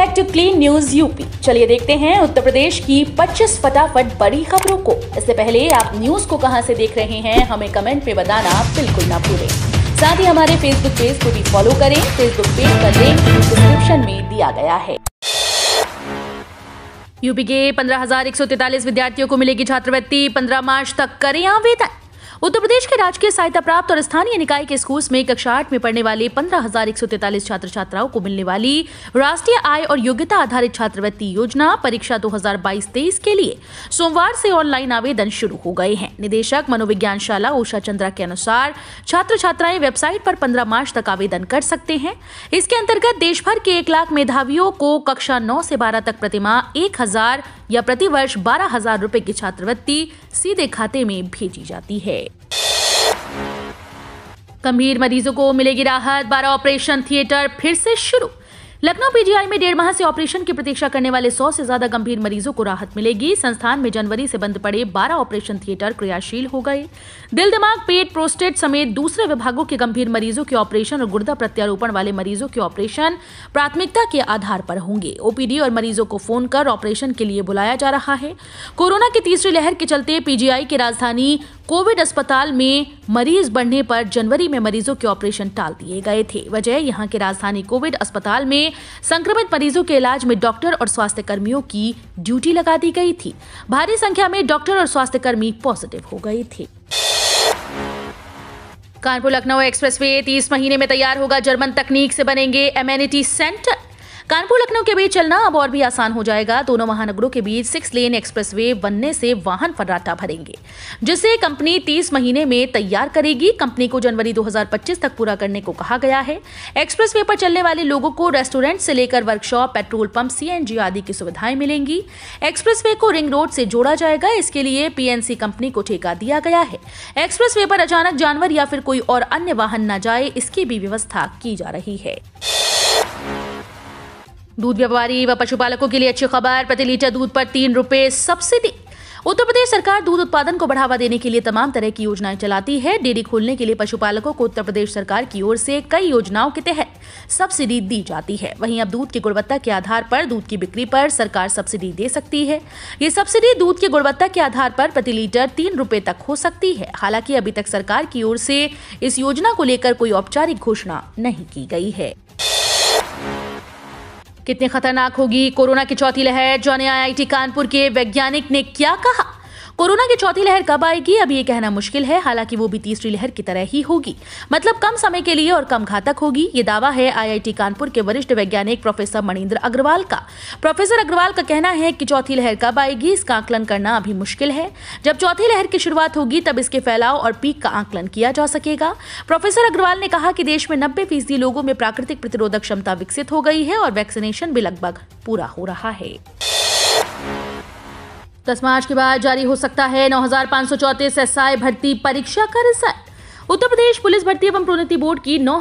back to clean news UP चलिए देखते हैं उत्तर प्रदेश की 25 फटाफट बड़ी खबरों को इससे पहले आप न्यूज को कहां से देख रहे हैं हमें कमेंट में बताना बिल्कुल ना भूलें साथ ही हमारे फेसबुक पेज को भी फॉलो करें फेसबुक पेज का लिंक डिस्क्रिप्शन में दिया गया है यूपी के पंद्रह विद्यार्थियों को मिलेगी छात्रवृत्ति 15 मार्च तक करें आवेदन उत्तर प्रदेश के राजकीय सहायता प्राप्त और स्थानीय निकाय के स्कूल में कक्षा आठ में पढ़ने वाले पंद्रह छात्र छात्राओं को मिलने वाली राष्ट्रीय आय और योग्यता आधारित छात्रवृत्ति योजना परीक्षा दो हजार के लिए सोमवार से ऑनलाइन आवेदन शुरू हो गए हैं निदेशक मनोविज्ञान शाला उषा चंद्रा के अनुसार छात्र छात्राएं वेबसाइट पर 15 मार्च तक आवेदन कर सकते हैं इसके अंतर्गत देश भर के एक लाख मेधावियों को कक्षा नौ से बारह तक प्रतिमाह एक हजार या प्रतिवर्ष बारह हजार रूपए की छात्रवृत्ति सीधे खाते में भेजी जाती है गंभीर मरीजों को मिलेगी राहत बारह ऑपरेशन थिएटर फिर से शुरू लखनऊ पीजीआई में डेढ़ माह से ऑपरेशन की प्रतीक्षा करने वाले सौ से ज्यादा गंभीर मरीजों को राहत मिलेगी संस्थान में जनवरी से बंद पड़े 12 ऑपरेशन थिएटर क्रियाशील हो गए दिल दिमाग पेट प्रोस्टेट समेत दूसरे विभागों के गंभीर मरीजों के ऑपरेशन और गुर्दा प्रत्यारोपण वाले मरीजों के ऑपरेशन प्राथमिकता के आधार पर होंगे ओपीडी और मरीजों को फोन कर ऑपरेशन के लिए बुलाया जा रहा है कोरोना की तीसरी लहर के चलते पीजीआई की राजधानी कोविड अस्पताल में मरीज बढ़ने पर जनवरी में मरीजों के ऑपरेशन टाल दिए गए थे वजह यहाँ के राजधानी कोविड अस्पताल में संक्रमित मरीजों के इलाज में डॉक्टर और स्वास्थ्य कर्मियों की ड्यूटी लगा दी गई थी भारी संख्या में डॉक्टर और स्वास्थ्य कर्मी पॉजिटिव हो गए थे कानपुर लखनऊ एक्सप्रेसवे तीस महीने में तैयार होगा जर्मन तकनीक से बनेंगे एमेनिटी सेंटर कानपुर लखनऊ के बीच चलना अब और भी आसान हो जाएगा दोनों महानगरों के बीच सिक्स लेन वे बनने से वाहन फर्राटा भरेंगे जिसे कंपनी तीस महीने में तैयार करेगी कंपनी को जनवरी दो तक पूरा करने को कहा गया है एक्सप्रेस पर चलने वाले लोगों को रेस्टोरेंट से लेकर वर्कशॉप पेट्रोल पंप सीएनजी आदि की सुविधाएं मिलेंगी एक्सप्रेस को रिंग रोड से जोड़ा जाएगा इसके लिए पीएनसी कंपनी को ठेका दिया गया है एक्सप्रेस पर अचानक जानवर या फिर कोई और अन्य वाहन न जाए इसकी भी व्यवस्था की जा रही है दूध व्यापारी व पशुपालकों के लिए अच्छी खबर प्रति लीटर दूध पर तीन रुपए सब्सिडी उत्तर प्रदेश सरकार दूध उत्पादन को बढ़ावा देने के लिए तमाम तरह की योजनाएं चलाती है डेयरी खोलने के लिए पशुपालकों को उत्तर प्रदेश सरकार की ओर से कई योजनाओं के तहत सब्सिडी दी जाती है वहीं अब दूध की गुणवत्ता के आधार पर दूध की बिक्री पर सरकार सब्सिडी दे सकती है ये सब्सिडी दूध की गुणवत्ता के आधार पर प्रति लीटर तीन रूपए तक हो सकती है हालांकि अभी तक सरकार की ओर से इस योजना को लेकर कोई औपचारिक घोषणा नहीं की गई है कितनी खतरनाक होगी कोरोना की चौथी लहर जाने आईआईटी कानपुर के वैज्ञानिक ने क्या कहा कोरोना की चौथी लहर कब आएगी अब ये कहना मुश्किल है हालांकि वो भी तीसरी लहर की तरह ही होगी मतलब कम समय के लिए और कम घातक होगी ये दावा है आईआईटी कानपुर के वरिष्ठ वैज्ञानिक प्रोफेसर मणिन्द्र अग्रवाल का प्रोफेसर अग्रवाल का कहना है कि चौथी लहर कब आएगी इसका आंकलन करना अभी मुश्किल है जब चौथी लहर की शुरुआत होगी तब इसके फैलाव और पीक का आंकलन किया जा सकेगा प्रोफेसर अग्रवाल ने कहा कि देश में नब्बे फीसदी लोगों में प्राकृतिक प्रतिरोधक क्षमता विकसित हो गई है और वैक्सीनेशन भी लगभग पूरा हो रहा है दस मार्च के बाद जारी हो सकता है नौ हजार पाँच सौ चौंतीस भर्ती परीक्षा का रिजल्ट उत्तर प्रदेश पुलिस भर्ती एवं प्रोन्नति बोर्ड की नौ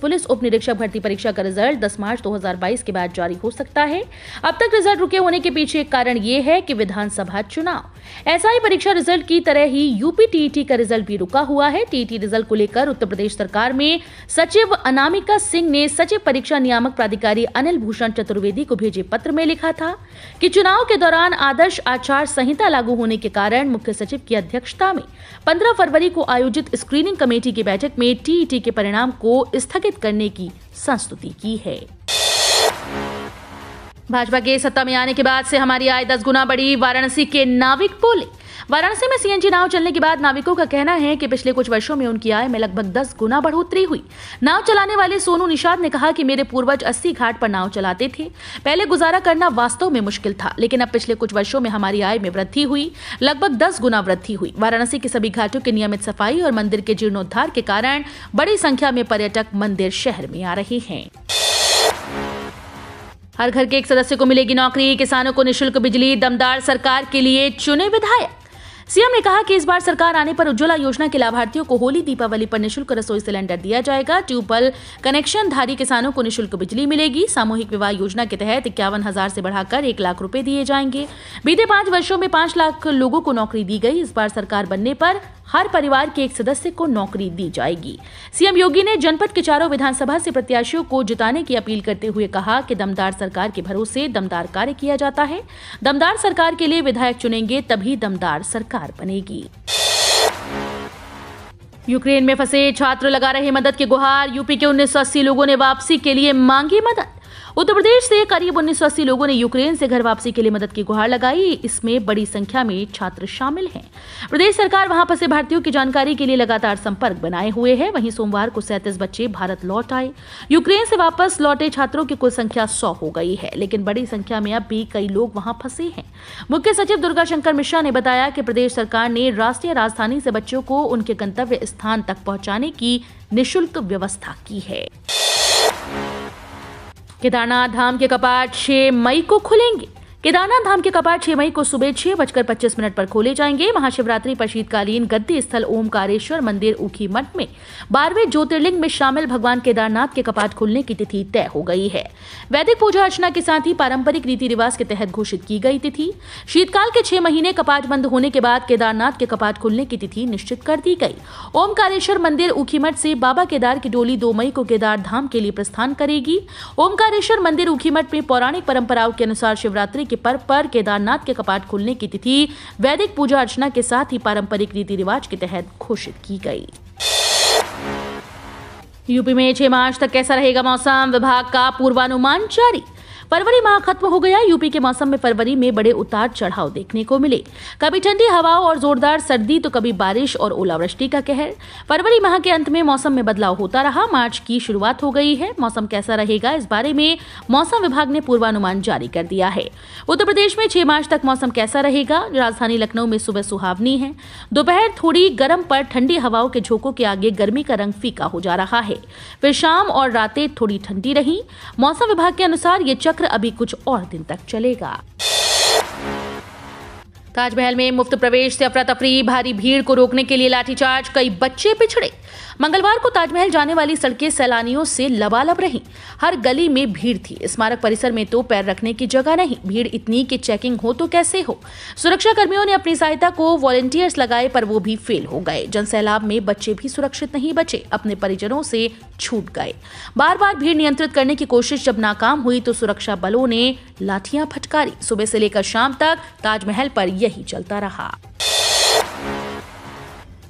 पुलिस उप निरीक्षक भर्ती परीक्षा का रिजल्ट 10 मार्च 2022 के बाद जारी हो सकता है अब तक रिजल्ट रुके होने के पीछे एक कारण ये है कि विधानसभा चुनाव ऐसा ही परीक्षा रिजल्ट की तरह ही यूपी टीईटी का रिजल्ट भी रुका हुआ है टीईटी रिजल्ट को लेकर उत्तर प्रदेश सरकार में सचिव अनामिका सिंह ने सचिव परीक्षा नियामक प्राधिकारी अनिल भूषण चतुर्वेदी को भेजे पत्र में लिखा था कि चुनाव के दौरान आदर्श आचार संहिता लागू होने के कारण मुख्य सचिव की अध्यक्षता में पंद्रह फरवरी को आयोजित स्क्रीनिंग कमेटी की बैठक में टीईटी e के परिणाम को स्थगित करने की संस्तुति की है भाजपा के सत्ता में आने के बाद से हमारी आय दस गुना बढ़ी वाराणसी के नाविक बोले वाराणसी में सीएनजी नाव चलने के बाद नाविकों का कहना है कि पिछले कुछ वर्षों में उनकी आय में लगभग दस गुना बढ़ोतरी हुई नाव चलाने वाले सोनू निषाद ने कहा कि मेरे पूर्वज अस्सी घाट पर नाव चलाते थे पहले गुजारा करना वास्तव में मुश्किल था लेकिन अब पिछले कुछ वर्षो में हमारी आय में वृद्धि हुई लगभग दस गुना वृद्धि हुई वाराणसी के सभी घाटों की नियमित सफाई और मंदिर के जीर्णोद्वार के कारण बड़ी संख्या में पर्यटक मंदिर शहर में आ रहे हैं हर घर के एक सदस्य को मिलेगी नौकरी किसानों को निशुल्क बिजली दमदार सरकार के लिए चुने विधायक सीएम ने कहा कि इस बार सरकार आने पर उज्ज्वला योजना के लाभार्थियों को होली दीपावली पर निःशुल्क रसोई सिलेंडर दिया जाएगा ट्यूबवेल कनेक्शनधारी किसानों को निःशुल्क बिजली मिलेगी सामूहिक विवाह योजना के तहत इक्यावन हजार से बढ़ाकर एक लाख रुपए दिए जाएंगे बीते पांच वर्षों में पांच लाख लोगों को नौकरी दी गई इस बार सरकार बनने पर हर परिवार के एक सदस्य को नौकरी दी जाएगी सीएम योगी ने जनपद के चारों विधानसभा से प्रत्याशियों को जिताने की अपील करते हुए कहा कि दमदार सरकार के भरोसे दमदार कार्य किया जाता है दमदार सरकार के लिए विधायक चुनेंगे तभी दमदार सरकार बनेगी यूक्रेन में फंसे छात्र लगा रहे मदद की गुहार यूपी के 1980 लोगों ने वापसी के लिए मांगी मदद उत्तर प्रदेश से करीब उन्नीस सौ अस्सी लोगों ने यूक्रेन से घर वापसी के लिए मदद की गुहार लगाई इसमें बड़ी संख्या में छात्र शामिल हैं प्रदेश सरकार वहां फंसे भारतीयों की जानकारी के लिए लगातार संपर्क बनाए हुए है वहीं सोमवार को सैंतीस बच्चे भारत लौट आए यूक्रेन से वापस लौटे छात्रों की कुल संख्या सौ हो गई है लेकिन बड़ी संख्या में अब भी कई लोग वहां फंसे हैं मुख्य सचिव दुर्गा शंकर मिश्रा ने बताया कि प्रदेश सरकार ने राष्ट्रीय राजधानी से बच्चों को उनके गंतव्य स्थान तक पहुंचाने की निशुल्क व्यवस्था की है केदारनाथ धाम के कपाट 6 मई को खुलेंगे केदारनाथ धाम के कपाट छह मई को सुबह छह बजकर पच्चीस मिनट पर खोले जाएंगे महाशिवरात्रि पर शीतकालीन गद्दी स्थल ओमकारेश्वर मंदिर उखी मठ में बारहवें ज्योतिर्लिंग में शामिल भगवान केदारनाथ के कपाट खुलने की तिथि तय हो गई है वैदिक पूजा अर्चना के साथ ही पारंपरिक रीति रिवाज के तहत घोषित की गई तिथि शीतकाल के छह महीने कपाट बंद होने के बाद केदारनाथ के कपाट खुलने की तिथि निश्चित कर दी गई ओमकारेश्वर मंदिर मठ से बाबा केदार की डोली दो मई को केदार धाम के लिए प्रस्थान करेगी ओमकारेश्वर मंदिर मठ में पौराणिक परंपराओं के अनुसार शिवरात्रि के के पर्व पर केदारनाथ के कपाट खुलने की तिथि वैदिक पूजा अर्चना के साथ ही पारंपरिक रीति रिवाज के तहत घोषित की गई यूपी में छह मार्च तक कैसा रहेगा मौसम विभाग का पूर्वानुमान जारी फरवरी माह खत्म हो गया यूपी के मौसम में फरवरी में बड़े उतार चढ़ाव देखने को मिले कभी ठंडी हवाओं और जोरदार सर्दी तो कभी बारिश और ओलावृष्टि का कहर फरवरी माह के अंत में मौसम में बदलाव होता रहा मार्च की शुरुआत हो गई है मौसम कैसा रहेगा इस बारे में मौसम विभाग ने पूर्वानुमान जारी कर दिया है उत्तर प्रदेश में छह मार्च तक मौसम कैसा रहेगा राजधानी लखनऊ में सुबह सुहावनी है दोपहर थोड़ी गर्म पर ठंडी हवाओं के झोंकों के आगे गर्मी का रंग फीका हो जा रहा है फिर शाम और रातें थोड़ी ठंडी रही मौसम विभाग के अनुसार ये चक चक्र अभी कुछ और दिन तक चलेगा ताजमहल में मुफ्त प्रवेश से अफरा तफरी भारी भीड़ को रोकने के लिए लाठीचार्ज कई बच्चे पिछड़े मंगलवार को ताजमहल जाने वाली सड़कें सैलानियों से लबालब रही हर गली में भीड़ थी स्मारक परिसर में तो पैर रखने की जगह नहीं भीड़ इतनी कि चेकिंग हो तो कैसे हो सुरक्षा कर्मियों ने अपनी सहायता को वॉलेंटियर्स लगाए पर वो भी फेल हो गए सैलाब में बच्चे भी सुरक्षित नहीं बचे अपने परिजनों से छूट गए बार बार भीड़ नियंत्रित करने की कोशिश जब नाकाम हुई तो सुरक्षा बलों ने लाठियां फटकारी सुबह से लेकर शाम तक ताजमहल पर यह यही चलता रहा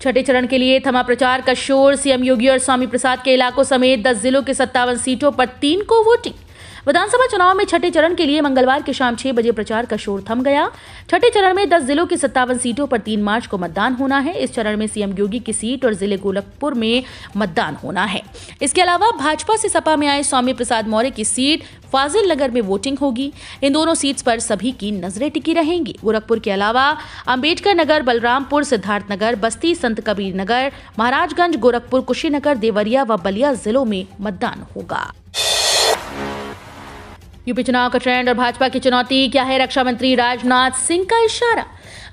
छठे चरण के लिए थमा प्रचार का शोर सीएम योगी और स्वामी प्रसाद के इलाकों समेत 10 जिलों के सत्तावन सीटों पर तीन को वोटिंग विधानसभा चुनाव में छठे चरण के लिए मंगलवार की शाम छह बजे प्रचार का शोर थम गया छठे चरण में दस जिलों की सत्तावन सीटों पर तीन मार्च को मतदान होना है इस चरण में सीएम योगी की सीट और जिले गोरखपुर में मतदान होना है इसके अलावा भाजपा से सपा में आए स्वामी प्रसाद मौर्य की सीट फाजिल नगर में वोटिंग होगी इन दोनों सीट्स पर सभी की नजरें टिकी रहेंगी गोरखपुर के अलावा अंबेडकर नगर बलरामपुर सिद्धार्थनगर बस्ती संत कबीर नगर महाराजगंज गोरखपुर कुशीनगर देवरिया व बलिया जिलों में मतदान होगा यूपी चुनाव का ट्रेंड और भाजपा की चुनौती क्या है रक्षा मंत्री राजनाथ सिंह का इशारा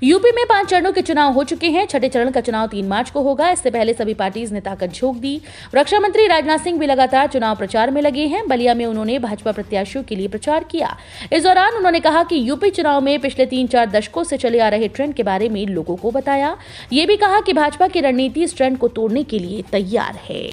यूपी में पांच चरणों के चुनाव हो चुके हैं छठे चरण का चुनाव तीन मार्च को होगा इससे पहले सभी पार्टीज ने ताकत झोंक दी रक्षा मंत्री राजनाथ सिंह भी लगातार चुनाव प्रचार में लगे हैं बलिया में उन्होंने भाजपा प्रत्याशियों के लिए प्रचार किया इस दौरान उन्होंने कहा कि यूपी चुनाव में पिछले तीन चार दशकों से चले आ रहे ट्रेंड के बारे में लोगों को बताया ये भी कहा कि भाजपा की रणनीति इस ट्रेंड को तोड़ने के लिए तैयार है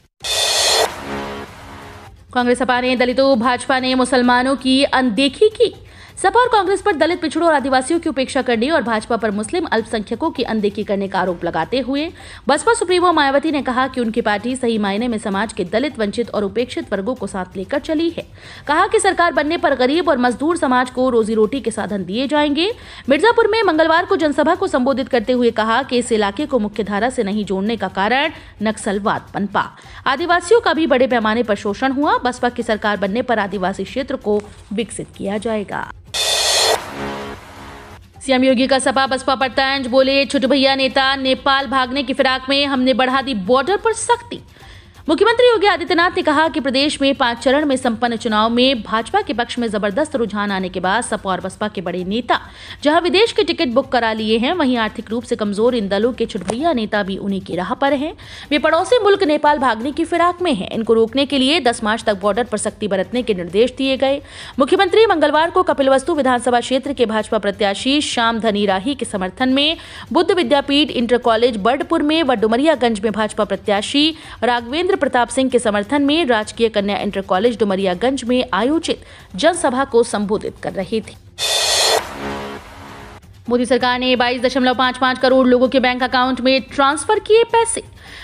कांग्रेस सपा ने दलितों भाजपा ने मुसलमानों की अनदेखी की सपा और कांग्रेस पर दलित पिछड़ों और आदिवासियों की उपेक्षा करने और भाजपा पर मुस्लिम अल्पसंख्यकों की अनदेखी करने का आरोप लगाते हुए बसपा सुप्रीमो मायावती ने कहा कि उनकी पार्टी सही मायने में समाज के दलित वंचित और उपेक्षित वर्गों को साथ लेकर चली है कहा कि सरकार बनने पर गरीब और मजदूर समाज को रोजी रोटी के साधन दिए जाएंगे मिर्जापुर में मंगलवार को जनसभा को संबोधित करते हुए कहा कि इस इलाके को मुख्य धारा से नहीं जोड़ने का कारण नक्सलवाद पनपा आदिवासियों का भी बड़े पैमाने पर शोषण हुआ बसपा की सरकार बनने पर आदिवासी क्षेत्र को विकसित किया जाएगा सीएम योगी का सपा बसपा पर तंज बोले छुट भैया नेता नेपाल भागने की फिराक में हमने बढ़ा दी बॉर्डर पर सख्ती मुख्यमंत्री योगी आदित्यनाथ ने कहा कि प्रदेश में पांच चरण में संपन्न चुनाव में भाजपा के पक्ष में जबरदस्त रुझान आने के बाद सपा और बसपा के बड़े नेता जहां विदेश के टिकट बुक करा लिए हैं वहीं आर्थिक रूप से कमजोर इन दलों के छुटभैया नेता भी उन्हीं की राह पर हैं वे पड़ोसी मुल्क नेपाल भागने की फिराक में है इनको रोकने के लिए दस मार्च तक बॉर्डर पर सख्ती बरतने के निर्देश दिए गए मुख्यमंत्री मंगलवार को कपिलवस्तु विधानसभा क्षेत्र के भाजपा प्रत्याशी श्याम धनी राही के समर्थन में बुद्ध विद्यापीठ इंटर कॉलेज बर्डपुर में व डुमरियागंज में भाजपा प्रत्याशी राघवेंद्र प्रताप सिंह के समर्थन में राजकीय कन्या इंटर कॉलेज डुमरियागंज में आयोजित जनसभा को संबोधित कर रहे थे मोदी सरकार ने 22.55 करोड़ लोगों के बैंक अकाउंट में ट्रांसफर किए पैसे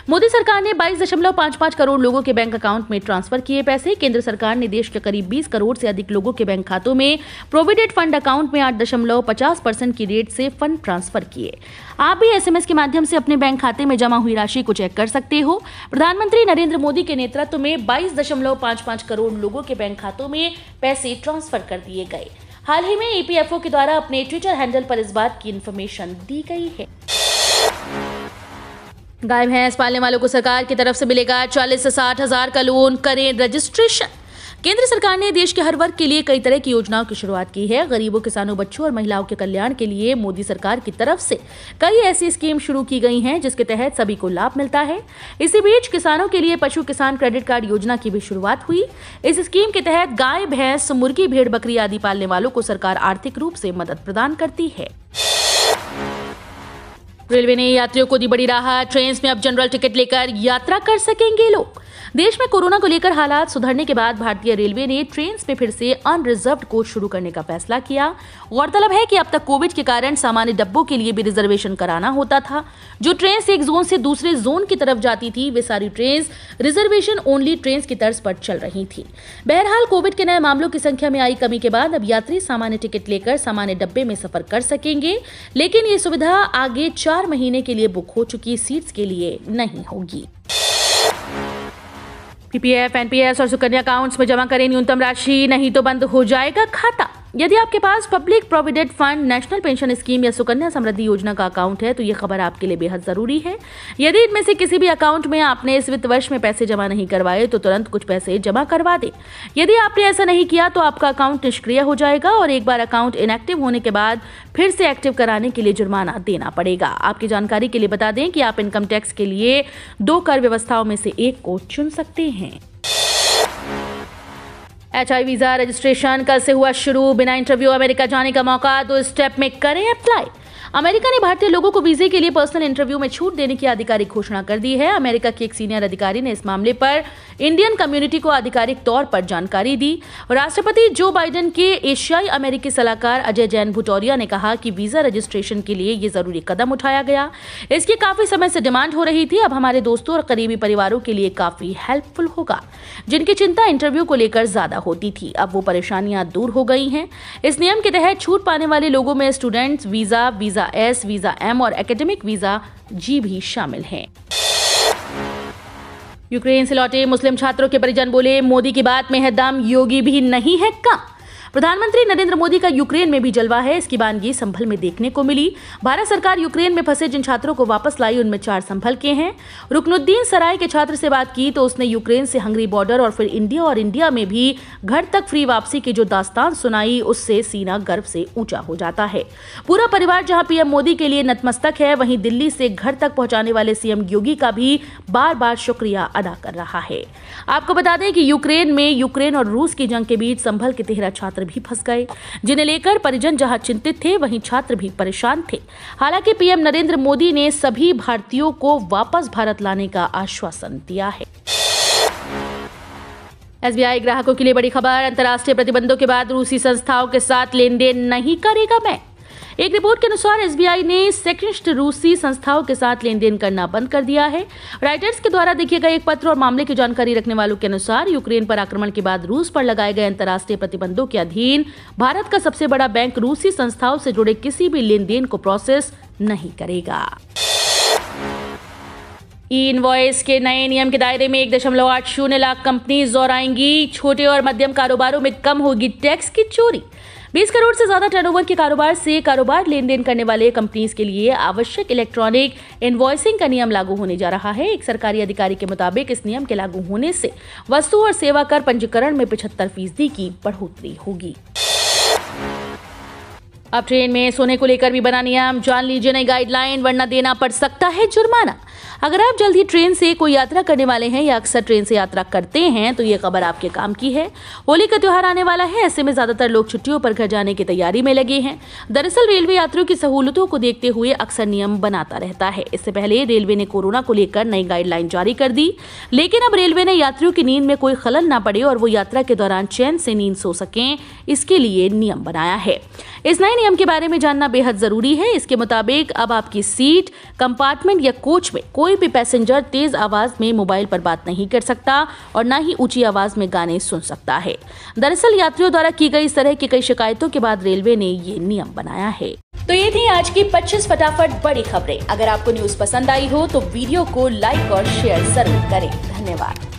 मोदी सरकार ने 22.55 करोड़ लोगों के बैंक अकाउंट में ट्रांसफर किए पैसे केंद्र सरकार ने देश के करीब 20 करोड़ से अधिक लोगों के बैंक खातों में प्रोविडेंट फंड अकाउंट में पचास परसेंट की रेट से फंड ट्रांसफर किए आप भी एसएमएस के माध्यम से अपने बैंक खाते में जमा हुई राशि को चेक कर सकते हो प्रधानमंत्री नरेंद्र मोदी के नेतृत्व में बाईस करोड़ लोगों के बैंक खातों में पैसे ट्रांसफर कर दिए गए हाल ही में ईपीएफओ e के द्वारा अपने ट्विटर हैंडल पर इस बात की इन्फॉर्मेशन दी गई है गाय भैंस पालने वालों को सरकार की तरफ से मिलेगा चालीस से साठ हजार का लोन करें रजिस्ट्रेशन केंद्र सरकार ने देश के हर वर्ग के लिए कई तरह की योजनाओं की शुरुआत की है गरीबों किसानों बच्चों और महिलाओं के कल्याण के लिए मोदी सरकार की तरफ से कई ऐसी स्कीम शुरू की गई हैं जिसके तहत सभी को लाभ मिलता है इसी बीच किसानों के लिए पशु किसान क्रेडिट कार्ड योजना की भी शुरुआत हुई इस स्कीम के तहत गाय भैंस मुर्गी भेड़ बकरी आदि पालने वालों को सरकार आर्थिक रूप से मदद प्रदान करती है रेलवे ने यात्रियों को दी बड़ी राहत ट्रेन में अब जनरल टिकट लेकर यात्रा कर सकेंगे लोग देश में कोरोना को लेकर हालात सुधरने के बाद भारतीय रेलवे ने ट्रेन में फिर से अनरिजर्व कोच शुरू करने का फैसला किया गौरतलब है कि अब तक कोविड के कारण सामान्य डब्बों के लिए भी रिजर्वेशन कराना होता था जो ट्रेन एक जोन से दूसरे जोन की तरफ जाती थी वे सारी ट्रेन रिजर्वेशन ओनली ट्रेन की तर्ज पर चल रही थी बहरहाल कोविड के नए मामलों की संख्या में आई कमी के बाद अब यात्री सामान्य टिकट लेकर सामान्य डब्बे में सफर कर सकेंगे लेकिन ये सुविधा आगे चार महीने के लिए बुक हो चुकी सीट्स के लिए नहीं होगी पीपीएफ एनपीएस और सुकन्या अकाउंट्स में जमा करें न्यूनतम राशि नहीं तो बंद हो जाएगा खाता यदि आपके पास public provident fund national pension scheme या सुकन्या समृद्धि योजना का अकाउंट है तो ये खबर आपके लिए बेहद ज़रूरी है यदि इनमें से किसी भी अकाउंट में आपने इस वित्त वर्ष में पैसे जमा नहीं करवाए तो तुरंत कुछ पैसे जमा करवा दें यदि आपने ऐसा नहीं किया तो आपका अकाउंट निष्क्रिय हो जाएगा और एक बार अकाउंट इनएक्टिव होने के बाद फिर से एक्टिव कराने के लिए जुर्माना देना पड़ेगा आपकी जानकारी के लिए बता दें कि आप इनकम टैक्स के लिए दो कर व्यवस्थाओं में से एक को चुन सकते हैं एच आई वीज़ा रजिस्ट्रेशन कल से हुआ शुरू बिना इंटरव्यू अमेरिका जाने का मौका दो तो स्टेप में करें अप्लाई अमेरिका ने भारतीय लोगों को वीजे के लिए पर्सनल इंटरव्यू में छूट देने की आधिकारिक घोषणा कर दी है अमेरिका के एक सीनियर अधिकारी ने इस मामले पर इंडियन कम्युनिटी को आधिकारिक तौर पर जानकारी दी राष्ट्रपति जो बाइडेन के एशियाई अमेरिकी सलाहकार अजय जैन भुटोरिया ने कहा कि वीजा रजिस्ट्रेशन के लिए यह जरूरी कदम उठाया गया इसकी काफी समय से डिमांड हो रही थी अब हमारे दोस्तों और करीबी परिवारों के लिए काफी हेल्पफुल होगा जिनकी चिंता इंटरव्यू को लेकर ज्यादा होती थी अब वो परेशानियां दूर हो गई हैं इस नियम के तहत छूट पाने वाले लोगों में students visa visa visa S visa M और एकेडमिक वीज़ा जी भी शामिल हैं यूक्रेन से लौटे मुस्लिम छात्रों के परिजन बोले मोदी की बात में है दम योगी भी नहीं है कम प्रधानमंत्री नरेंद्र मोदी का यूक्रेन में भी जलवा है इसकी वानगी संभल में देखने को मिली भारत सरकार यूक्रेन में फंसे जिन छात्रों को वापस लाई उनमें चार संभल के हैं रुकनुद्दीन सराय के छात्र से बात की तो उसने यूक्रेन से हंगरी बॉर्डर और फिर इंडिया और इंडिया में भी घर तक फ्री वापसी की जो दास्तान सुनाई उससे सीना गर्व से ऊंचा हो जाता है पूरा परिवार जहां पीएम मोदी के लिए नतमस्तक है वहीं दिल्ली से घर तक पहुंचाने वाले सीएम योगी का भी बार बार शुक्रिया अदा कर रहा है आपको बता दें कि यूक्रेन में यूक्रेन और रूस की जंग के बीच संभल के तेहरा छात्र छात्र भी फंस गए जिन्हें लेकर परिजन जहां चिंतित थे वहीं छात्र भी परेशान थे हालांकि पीएम नरेंद्र मोदी ने सभी भारतीयों को वापस भारत लाने का आश्वासन दिया है एसबीआई ग्राहकों के लिए बड़ी खबर अंतर्राष्ट्रीय प्रतिबंधों के बाद रूसी संस्थाओं के साथ लेन देन नहीं करेगा बैंक एक रिपोर्ट के अनुसार एसबीआई ने सेक्रिस्ट रूसी संस्थाओं के साथ लेन देन करना बंद कर दिया है राइटर्स के द्वारा देखे गए एक पत्र और मामले की जानकारी रखने वालों के अनुसार यूक्रेन पर आक्रमण के बाद रूस पर लगाए गए अंतर्राष्ट्रीय प्रतिबंधों के अधीन भारत का सबसे बड़ा बैंक रूसी संस्थाओं से जुड़े किसी भी लेन देन को प्रोसेस नहीं करेगा ई इनवॉइस के नए नियम के दायरे में एक दशमलव आठ शून्य लाख कंपनीज और आएंगी छोटे और मध्यम कारोबारों में कम होगी टैक्स की चोरी बीस करोड़ से ज्यादा टर्नओवर के कारोबार से कारोबार लेन देन करने वाले कंपनीज के लिए आवश्यक इलेक्ट्रॉनिक इनवॉइसिंग का नियम लागू होने जा रहा है एक सरकारी अधिकारी के मुताबिक इस नियम के लागू होने से वस्तु और सेवा कर पंजीकरण में पिछहत्तर फीसदी की बढ़ोतरी होगी अब ट्रेन में सोने को लेकर भी बना नियम जान लीजिए नई गाइडलाइन वरना देना पड़ सकता है जुर्माना अगर आप जल्दी ट्रेन से कोई यात्रा करने वाले हैं या अक्सर ट्रेन से यात्रा करते हैं तो ये खबर आपके काम की है होली का त्यौहार आने वाला है ऐसे में ज़्यादातर लोग छुट्टियों पर घर जाने की तैयारी में लगे हैं दरअसल रेलवे यात्रियों की सहूलतों को देखते हुए अक्सर नियम बनाता रहता है इससे पहले रेलवे ने कोरोना को लेकर नई गाइडलाइन जारी कर दी लेकिन अब रेलवे ने यात्रियों की नींद में कोई खलल ना पड़े और वो यात्रा के दौरान चैन से नींद सो सकें इसके लिए नियम बनाया है इस नए नियम के बारे में जानना बेहद ज़रूरी है इसके मुताबिक अब आपकी सीट कंपार्टमेंट या कोच में कोई भी पैसेंजर तेज़ आवाज़ में मोबाइल पर बात नहीं कर सकता और ना ही ऊंची आवाज़ में गाने सुन सकता है दरअसल यात्रियों द्वारा की गई इस तरह की कई शिकायतों के बाद रेलवे ने ये नियम बनाया है तो ये थी आज की 25 फटाफट बड़ी खबरें अगर आपको न्यूज पसंद आई हो तो वीडियो को लाइक और शेयर जरूर करें धन्यवाद